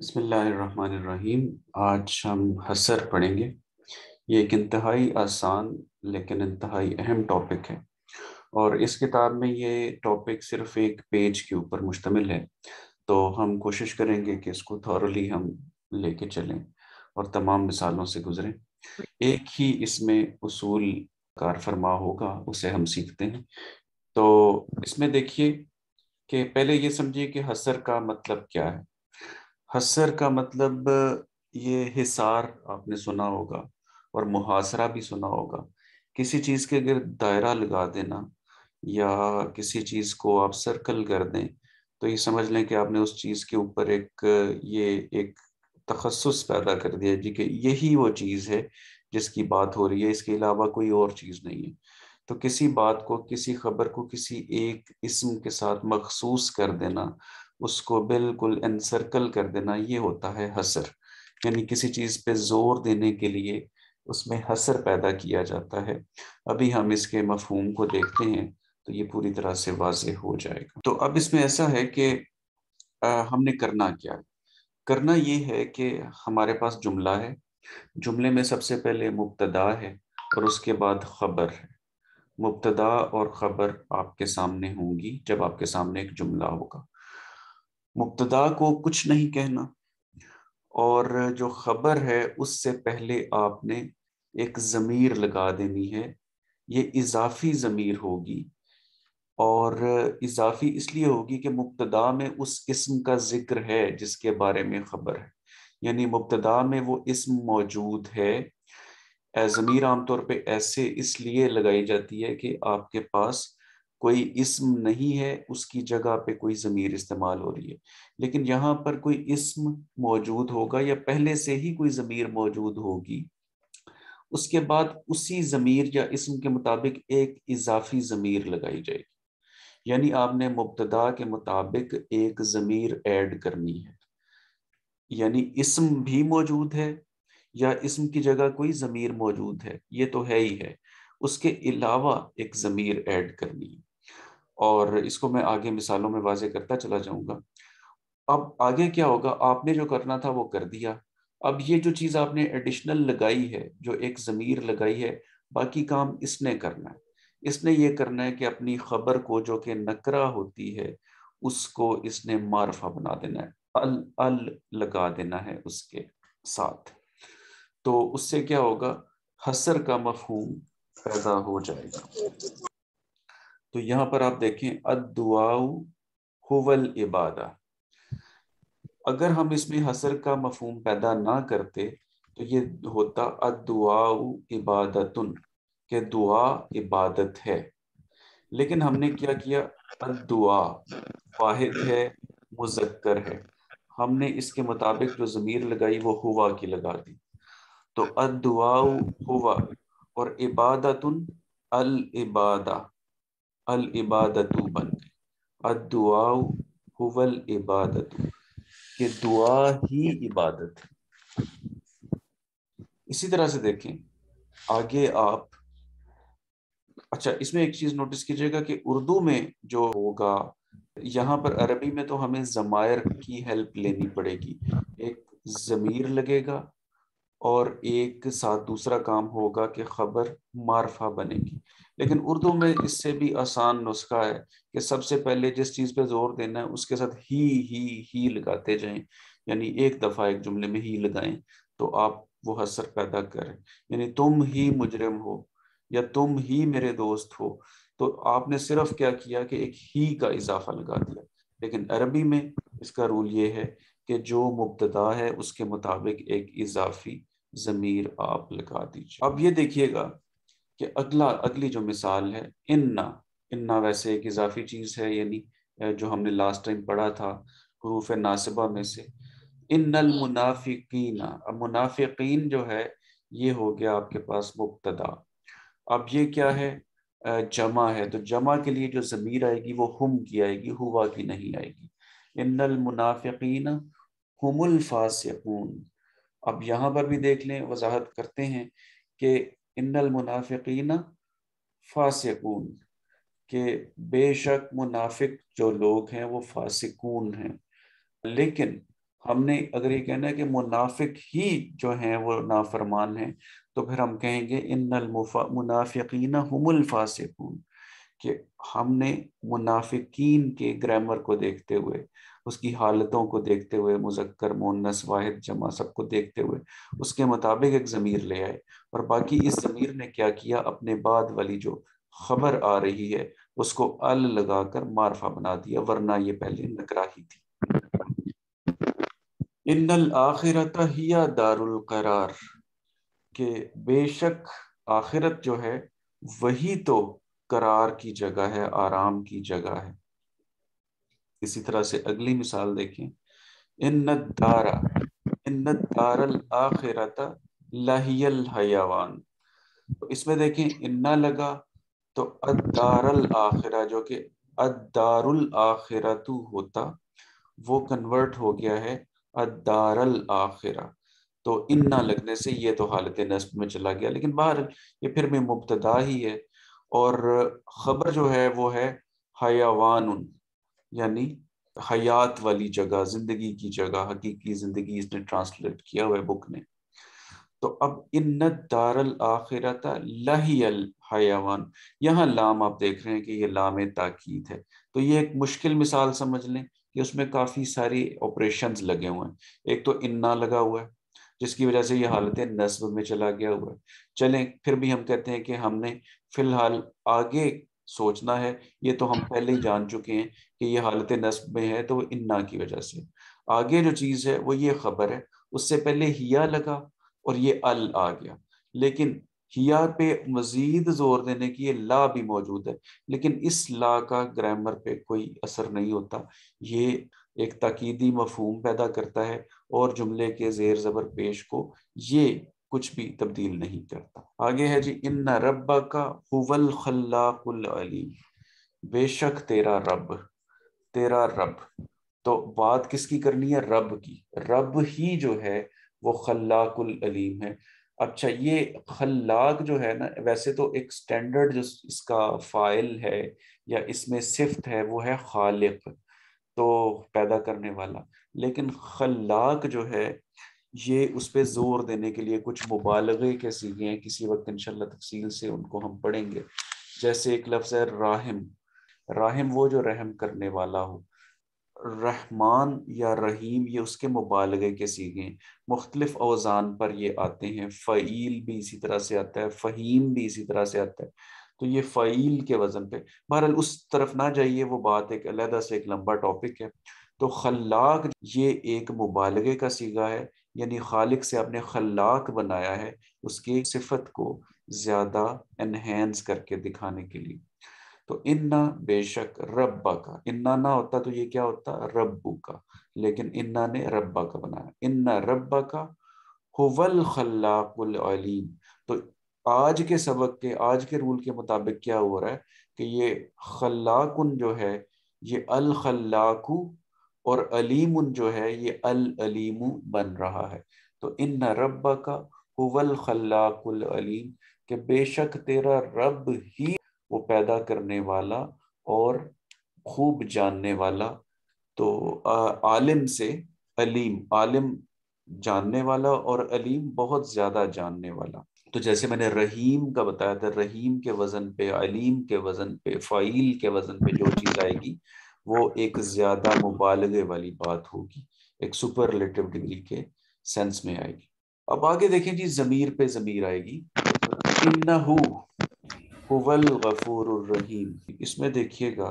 बसमीम आज हम हसर पढ़ेंगे ये एक इंतहाई आसान लेकिन इंतहाई अहम टॉपिक है और इस किताब में ये टॉपिक सिर्फ एक पेज के ऊपर मुश्तमिल है तो हम कोशिश करेंगे कि इसको थॉरली हम लेके चलें और तमाम मिसालों से गुजरें एक ही इसमें उसूल कार फरमा होगा उसे हम सीखते हैं तो इसमें देखिए कि पहले ये समझिए कि हसर का मतलब क्या है हसर का मतलब ये हिसार आपने सुना होगा और मुहासरा भी सुना होगा किसी चीज़ के अगर दायरा लगा देना या किसी चीज़ को आप सर्कल कर दें तो ये समझ लें कि आपने उस चीज़ के ऊपर एक ये एक तखसस पैदा कर दिया जी कि यही वो चीज़ है जिसकी बात हो रही है इसके अलावा कोई और चीज़ नहीं है तो किसी बात को किसी खबर को किसी एक इसम के साथ मखसूस कर देना उसको बिल्कुल एनसर्कल कर देना ये होता है हसर यानी किसी चीज़ पे जोर देने के लिए उसमें हसर पैदा किया जाता है अभी हम इसके मफहूम को देखते हैं तो ये पूरी तरह से वाज हो जाएगा तो अब इसमें ऐसा है कि हमने करना क्या है करना ये है कि हमारे पास जुमला है जुमले में सबसे पहले मुबतदा है और उसके बाद खबर है मुबतदा और ख़बर आपके सामने होंगी जब आपके सामने एक जुमला होगा मुबतदा को कुछ नहीं कहना और जो खबर है उससे पहले आपने एक ज़मीर लगा देनी है ये इजाफी ज़मीर होगी और इजाफी इसलिए होगी कि मुबतदा में उस इस्म का जिक्र है जिसके बारे में खबर है यानी मुबतदा में वो इसम मौजूद है ज़मीर आमतौर पे ऐसे इसलिए लगाई जाती है कि आपके पास कोई इस्म नहीं है उसकी जगह पे कोई ज़मीर इस्तेमाल हो रही है लेकिन यहाँ पर कोई इसम मौजूद होगा या पहले से ही कोई ज़मीर मौजूद होगी उसके बाद उसी ज़मीर या इस्म के मुताबिक एक इजाफी ज़मीर लगाई जाएगी यानी आपने मुबतदा के मुताबिक एक ज़मीर ऐड करनी है यानी इसम भी मौजूद है या इसम की जगह कोई ज़मीर मौजूद है ये तो है ही है उसके अलावा एक ज़मीर ऐड करनी है और इसको मैं आगे मिसालों में वाजे करता चला जाऊंगा अब आगे क्या होगा आपने जो करना था वो कर दिया अब ये जो चीज़ आपने एडिशनल लगाई है जो एक ज़मीर लगाई है बाकी काम इसने करना है इसने ये करना है कि अपनी खबर को जो कि नकरा होती है उसको इसने मारफा बना देना है अल अल लगा देना है उसके साथ तो उससे क्या होगा हसर का मफहूम पैदा हो जाएगा तो यहाँ पर आप देखें अदुआऊ हुवल इबादा अगर हम इसमें हसर का मफहम पैदा ना करते तो ये होता अदुआउ इबादतुन के दुआ इबादत है लेकिन हमने क्या किया अदुआ वाहिद है मुजक्कर है हमने इसके मुताबिक जो ज़मीर लगाई वो हुआ की लगा दी तो अदुआ हुआ और इबादतुन अल इबादा अल इबादत बन गई अदुआल इबादत कि दुआ ही इबादत है इसी तरह से देखें आगे आप अच्छा इसमें एक चीज नोटिस कीजिएगा कि उर्दू में जो होगा यहाँ पर अरबी में तो हमें जमायर की हेल्प लेनी पड़ेगी एक जमीर लगेगा और एक साथ दूसरा काम होगा कि खबर मारफा बनेगी लेकिन उर्दू में इससे भी आसान नुस्खा है कि सबसे पहले जिस चीज़ पे जोर देना है उसके साथ ही ही ही लगाते जाएं यानी एक दफ़ा एक जुमले में ही लगाएं तो आप वो हसर पैदा करें यानी तुम ही मुजरम हो या तुम ही मेरे दोस्त हो तो आपने सिर्फ क्या किया कि एक ही का इजाफा लगा दिया लेकिन अरबी में इसका रूल ये है कि जो मुबतदा है उसके मुताबिक एक इजाफी ज़मीर आप लगा दीजिए अब ये देखिएगा कि अगला अगली जो मिसाल है इन्ना इन्ना वैसे एक इजाफी चीज़ है यानी जो हमने लास्ट टाइम पढ़ा था हरूफ नासबा में से इन्नल मुनाफिकीन अब मुनाफिकीन जो है ये हो गया आपके पास मुबतदा अब ये क्या है जमा है तो जमा के लिए जो ज़मीर आएगी वो हम की आएगी हुआ की नहीं आएगी इन्नल मुनाफिकीन हमुल फासिकून अब यहाँ पर भी देख लें वजाहत करते हैं कि इन्नल मुनाफिकीना फासिकून के बेशक मुनाफिक जो लोग हैं वो फासिकून हैं लेकिन हमने अगर ये कहना है कि मुनाफिक ही जो हैं वो नाफरमान हैं तो फिर हम कहेंगे इन्नल मुनाफिकीना हमुल फासिकून कि हमने मुनाफिकीन के ग्रामर को देखते हुए उसकी हालतों को देखते हुए मुजक्कर मोनस वाहिद जमा सबको देखते हुए उसके मुताबिक एक ज़मीर ले आए और बाकी इस ज़मीर ने क्या किया अपने बाद वाली जो खबर आ रही है उसको अल लगाकर मारफा बना दिया वरना ये पहले ही थी इन्नल आखिरत हिया दारुल करार के बेशक आखिरत जो है वही तो करार की जगह है आराम की जगह है इसी तरह से अगली मिसाल देखें दारा हयावान तो इसमें देखें इन्ना लगा तो अदारल आखिरा जो कि अदारुल तू होता वो कन्वर्ट हो गया है अदारल आखिरा तो इन्ना लगने से ये तो हालत नस्ब में चला गया लेकिन बाहर ये फिर में मुबतदा ही है और ख़बर जो है वो है हयावान यानी हयात वाली जगह जिंदगी की जगह हकीकी जिंदगी इसने ट्रांसलेट किया हुआ बुक ने तो अब इन दारल आखिरत लहियल हयावान यहाँ लाम आप देख रहे हैं कि ये लाम ताकीद है तो ये एक मुश्किल मिसाल समझ लें कि उसमें काफ़ी सारी ऑपरेशन लगे हुए हैं एक तो इन्ना लगा हुआ है जिसकी वजह से ये हालत नस्ब में चला गया हुआ है चलें फिर भी हम कहते हैं कि हमने फिलहाल आगे सोचना है ये तो हम पहले ही जान चुके हैं कि ये हालत नस्ब में है तो वो इन्ना की वजह से आगे जो चीज़ है वो ये खबर है उससे पहले हिया लगा और ये अल आ गया लेकिन हिया पे मजीद जोर देने की ये ला भी मौजूद है लेकिन इस ला का ग्रामर पे कोई असर नहीं होता ये एक तकीदी मफहम पैदा करता है और जुमले के जेर ज़बर पेश को ये कुछ भी तब्दील नहीं करता आगे है जी इन रब्बा का हुवल खल्लाकुल अलीम बेशक तेरा रब तेरा रब तो बात किसकी करनी है रब की रब ही जो है वो खल्लाकुल अलीम है अच्छा ये खल्लाक जो है ना वैसे तो एक स्टैंडर्ड जो इसका फाइल है या इसमें सिफ्त है वो है खालिफ तो पैदा करने वाला लेकिन खल्लाक जो है ये उस पर जोर देने के लिए कुछ मुबालगे के सीखे हैं किसी वक्त इनशाला तफसील से उनको हम पढ़ेंगे जैसे एक लफ्ज़ है राहम राहम वो जो रहम करने वाला हो रहमान या रहीम ये उसके मुबालगे के सीखे हैं मुख्तलिफ अवजान पर ये आते हैं फ़ील भी इसी तरह से आता है फ़हीम भी इसी तरह से आता है तो ये फ़ील के वज़न पे बहरहाल उस तरफ ना जाइए वो बात एक अलहदा से एक लंबा टॉपिक है तो खल्लाक ये एक मुबालगे का सीगा है यानी खालिक से आपने खल्लाक बनाया है उसकी सिफत को ज़्यादा एनहेंस करके दिखाने के लिए तो इन्ना बेशक रब्बा का इन्ना ना होता तो ये क्या होता रब्बू का लेकिन इन्ना ने रब्बा का बनाया इन्ना रब्बा का हुवल खल्लाकुलम तो आज के सबक के आज के रूल के मुताबिक क्या हो रहा है कि ये खलाकुन जो है ये अल खलाकू और अलीम जो है ये अल अलीम बन रहा है तो इन रब का हुवल खल्लाकुल अलीम के बेशक तेरा रब ही वो पैदा करने वाला और खूब जानने वाला तो आलिम से अलीम आलिम जानने वाला और अलीम बहुत ज्यादा जानने वाला तो जैसे मैंने रहीम का बताया था रहीम के वजन पे अलीम के वजन पे फ़ाइल के वजन पे जो चीज़ आएगी वो एक ज्यादा मुबालगे वाली बात होगी एक सुपरलेटिव डिग्री के सेंस में आएगी अब आगे देखें जी जमीर पे जमीर आएगी इन्नहु हुवल गफूर रहीम इसमें देखिएगा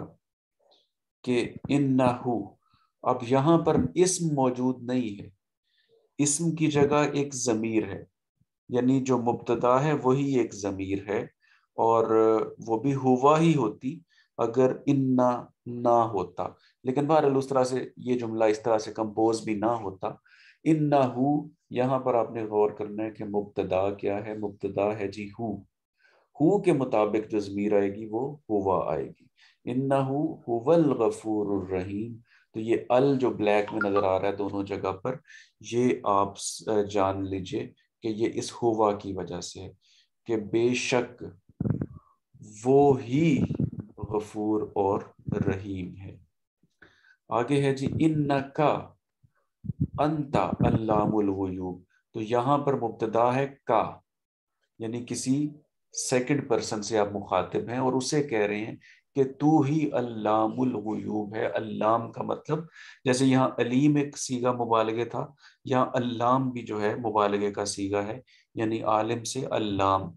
कि इन्नहु अब यहां पर इसम मौजूद नहीं है इसम की जगह एक ज़मीर है यानी जो मुबतदा है वही एक ज़मीर है और वो भी हुआ ही होती अगर इन्ना ना होता लेकिन बहरहाल उस तरह से ये जुमला इस तरह से कंपोज भी ना होता इन्ना हु यहाँ पर आपने गौर करना है कि मुबतदा क्या है मुबतदा है जी हु हु के मुताबिक जो ज़मीर आएगी वो हुआ आएगी इन्ना हु हुवल गफूर रहीम तो ये अल जो ब्लैक में नज़र आ रहा है दोनों जगह पर ये आप जान लीजिए कि ये इस हुआ की वजह से है कि बेशक वो ही गफूर और रहीम है आगे है जी इन का अंता अल्लामुलवयूब तो यहाँ पर मुबतदा है का यानी किसी सेकंड पर्सन से आप मुखातिब हैं और उसे कह रहे हैं कि तू ही अल्लामुलगयूब है अल्लाम का मतलब जैसे यहाँ अलीम एक सीगा मुबालगे था यहाँ अल्लाम भी जो है मुबालगे का सीगा है यानी आलिम से अल्लाम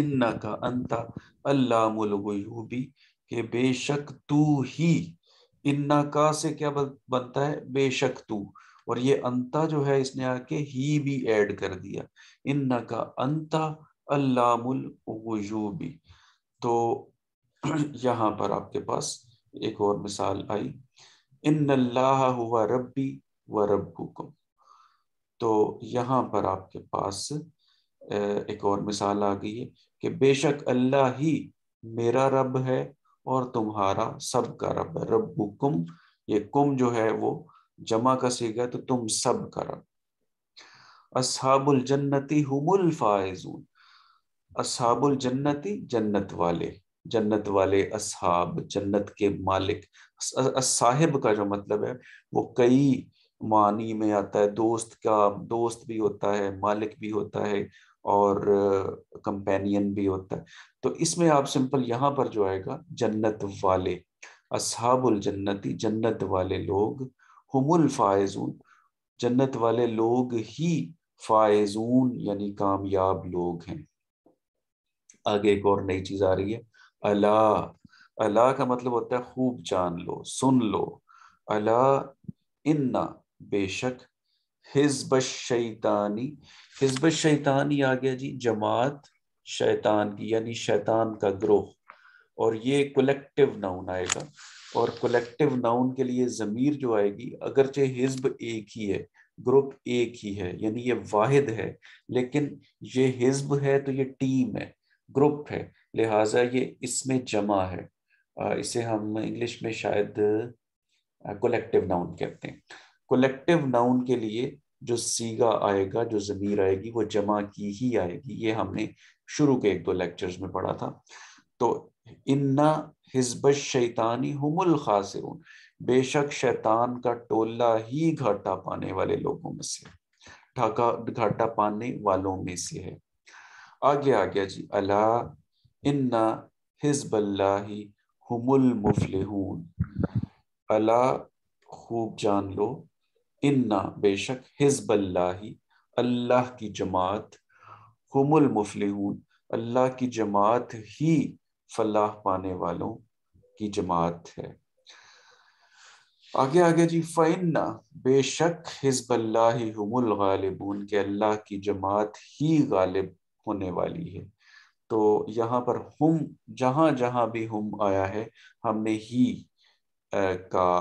इन्ना का अंता अल्लाहबी के बेशक तू ही इन्ना का से क्या बनता है बेशक तू और ये अंता जो है इसने आके ही भी ऐड कर दिया इन्ना का अंता अल्लाहबी तो यहाँ पर आपके पास एक और मिसाल आई इन अल्लाह हुआ रब्बी व रब्बुकुम तो यहाँ पर आपके पास एक और मिसाल आ गई है कि बेशक अल्लाह ही मेरा रब है और तुम्हारा सब का रब है रब कुम ये कुम जो है वो जमा का गए तो तुम सब का रब असहाबुल जन्नति हुमुल फायजून असहाबुल जन्नति जन्नत वाले जन्नत वाले असहाब जन्नत के मालिक साहिब का जो मतलब है वो कई मानी में आता है दोस्त का दोस्त भी होता है मालिक भी होता है और कंपेनियन भी होता है तो इसमें आप सिंपल यहाँ पर जो आएगा जन्नत वाले असहाबुल जन्नती जन्नत वाले लोग हमुल फायजून जन्नत वाले लोग ही फायजून यानी कामयाब लोग हैं आगे एक और नई चीज आ रही है अला अला का मतलब होता है खूब जान लो सुन लो अला इन्ना बेशक हिजब शैतानी हिजब शैतानी आ गया जी जमात शैतान की यानी शैतान का ग्रोह और ये कलेक्टिव नाउन आएगा और कलेक्टिव नाउन के लिए ज़मीर जो आएगी अगरचे हिजब एक ही है ग्रुप एक ही है यानी ये वाहिद है लेकिन ये हिजब है तो ये टीम है ग्रुप है लिहाजा ये इसमें जमा है इसे हम इंग्लिश में शायद कलेक्टिव नाउन कहते हैं कोलेक्टिव नाउन के लिए जो सीगा आएगा जो जमीर आएगी वो जमा की ही आएगी ये हमने शुरू के एक दो लेक्चर्स में पढ़ा था तो इन्ना हिजब शैतानी हमुल खासिरून बेशक शैतान का टोला ही घाटा पाने वाले लोगों में से ढाका घाटा पाने वालों में से है आगे आ गया जी अला इन्ना हिजबल्ला हमुल मुफलहून अला खूब जान लो इन्ना बेशक हिजबल्लाही अल्लाह की जमात हमुल मुफलिहून अल्लाह की जमात ही फलाह पाने वालों की जमात है आगे आगे जी फ़ैन्ना बेशक हिजबल्लाही हमुल गालिबून के अल्लाह की जमात ही गालिब होने वाली है तो यहाँ पर हम जहाँ जहाँ भी हम आया है हमने ही का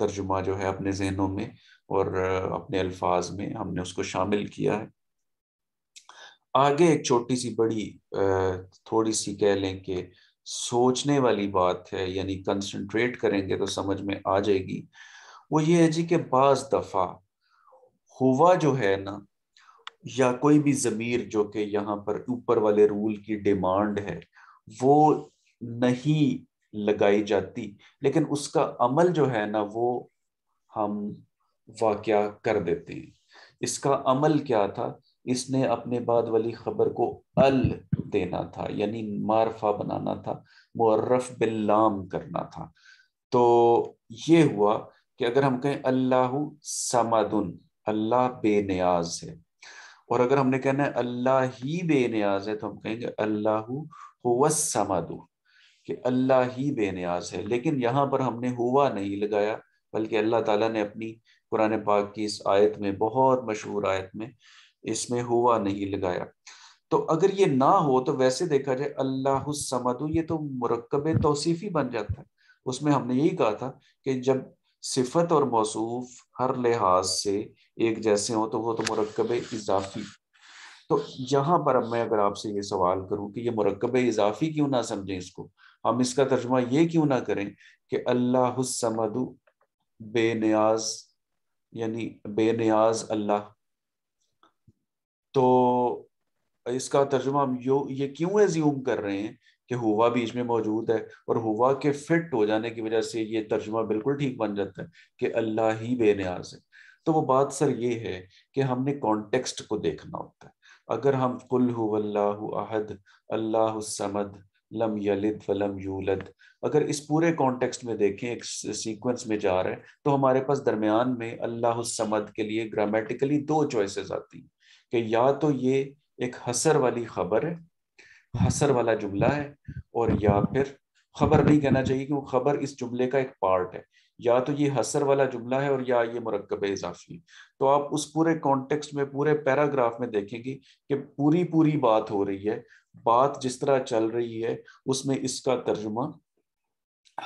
तर्जुमा जो है अपने जहनों में और अपने अल्फाज में हमने उसको शामिल किया है आगे एक छोटी सी बड़ी थोड़ी सी कह लें कि सोचने वाली बात है यानी कंसंट्रेट करेंगे तो समझ में आ जाएगी वो ये है जी कि बाज दफ़ा हुआ जो है ना या कोई भी ज़मीर जो कि यहाँ पर ऊपर वाले रूल की डिमांड है वो नहीं लगाई जाती लेकिन उसका अमल जो है ना वो हम वाक़ कर देते हैं इसका अमल क्या था इसने अपने बाद वाली खबर को अल देना था यानी मारफा बनाना था मुर्रफ बिल्लाम करना था तो ये हुआ कि अगर हम कहें अल्लाह समादुन अल्लाह बेनियाज है और अगर हमने कहना है अल्लाह ही बेनियाज है तो हम कहेंगे अल्लाह समदु कि अल्लाह ही बेनियाज है लेकिन यहाँ पर हमने हुआ नहीं लगाया बल्कि अल्लाह ताला ने अपनी कुरान पाक की इस आयत में बहुत मशहूर आयत में इसमें हुआ नहीं लगाया तो अगर ये ना हो तो वैसे देखा जाए अल्लाह समदू ये तो मरकब तोसीफ़ी बन जाता है उसमें हमने यही कहा था कि जब सिफत और मौसूफ हर लिहाज से एक जैसे हों तो वो तो मरकब इजाफी तो यहाँ पर अब मैं अगर आपसे ये सवाल करूँ कि ये मरकब इजाफी क्यों ना समझें इसको हम इसका तर्जमा ये क्यों ना करें कि अल्लाह समदु बेनियाज यानी बेनियाज अल्लाह तो इसका तर्जमा हम यो ये क्यों एज्यूम कर रहे हैं कि हुआ बीच में मौजूद है और हुआ के फिट हो जाने की वजह से ये तर्जमा बिल्कुल ठीक बन जाता है कि अल्लाह ही बेनियाज है तो वो बात सर ये है कि हमने कॉन्टेक्स्ट को देखना होता है अगर हम कुल अहद अल्लाह समद लम यलिद वलम यूलद अगर इस पूरे कॉन्टेक्स्ट में देखें एक सीक्वेंस में जा रहे हैं तो हमारे पास दरमियान में अल्लाह समद के लिए ग्रामेटिकली दो चॉइसेस आती हैं कि या तो ये एक हसर वाली खबर है हसर वाला जुमला है और या फिर खबर नहीं कहना चाहिए क्योंकि खबर इस जुमले का एक पार्ट है या तो ये हसर वाला जुमला है और या ये मरकब इजाफी तो आप उस पूरे कॉन्टेक्स्ट में पूरे पैराग्राफ में देखेंगे कि पूरी पूरी बात हो रही है बात जिस तरह चल रही है उसमें इसका तर्जुमा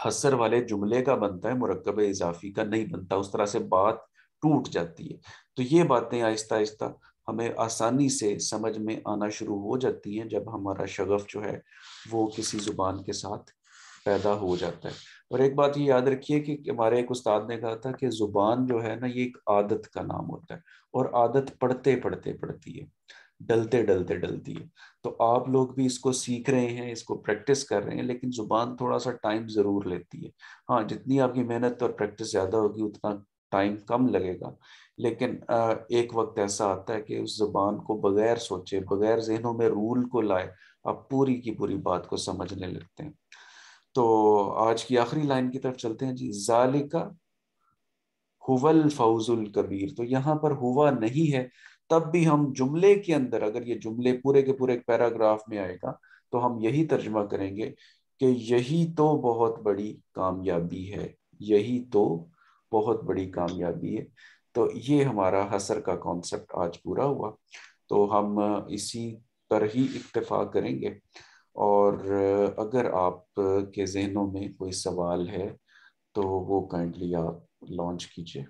हसर वाले जुमले का बनता है मरकब इजाफी का नहीं बनता उस तरह से बात टूट जाती है तो ये बातें आहिस्ता आहिस्ता हमें आसानी से समझ में आना शुरू हो जाती हैं जब हमारा शगफ जो है वो किसी ज़ुबान के साथ पैदा हो जाता है और एक बात ये याद रखिए कि हमारे एक उस्ताद ने कहा था कि ज़ुबान जो है ना ये एक आदत का नाम होता है और आदत पढ़ते पढ़ते पढ़ती है डलते डलते डलती है तो आप लोग भी इसको सीख रहे हैं इसको प्रैक्टिस कर रहे हैं लेकिन जुबान थोड़ा सा टाइम ज़रूर लेती है हाँ जितनी आपकी मेहनत और प्रैक्टिस ज़्यादा होगी उतना टाइम कम लगेगा लेकिन एक वक्त ऐसा आता है कि उस जुबान को बगैर सोचे बगैर जहनों में रूल को लाए आप पूरी की पूरी बात को समझने लगते हैं तो आज की आखिरी लाइन की तरफ चलते हैं जी जालिका हुवल फौजुल कबीर तो यहाँ पर हुआ नहीं है तब भी हम जुमले के अंदर अगर ये जुमले पूरे के पूरे पैराग्राफ में आएगा तो हम यही तर्जमा करेंगे कि यही तो बहुत बड़ी कामयाबी है यही तो बहुत बड़ी कामयाबी है तो ये हमारा हसर का कॉन्सेप्ट आज पूरा हुआ तो हम इसी पर ही इतफा करेंगे और अगर आप के जहनों में कोई सवाल है तो वो काइंडली आप लॉन्च कीजिए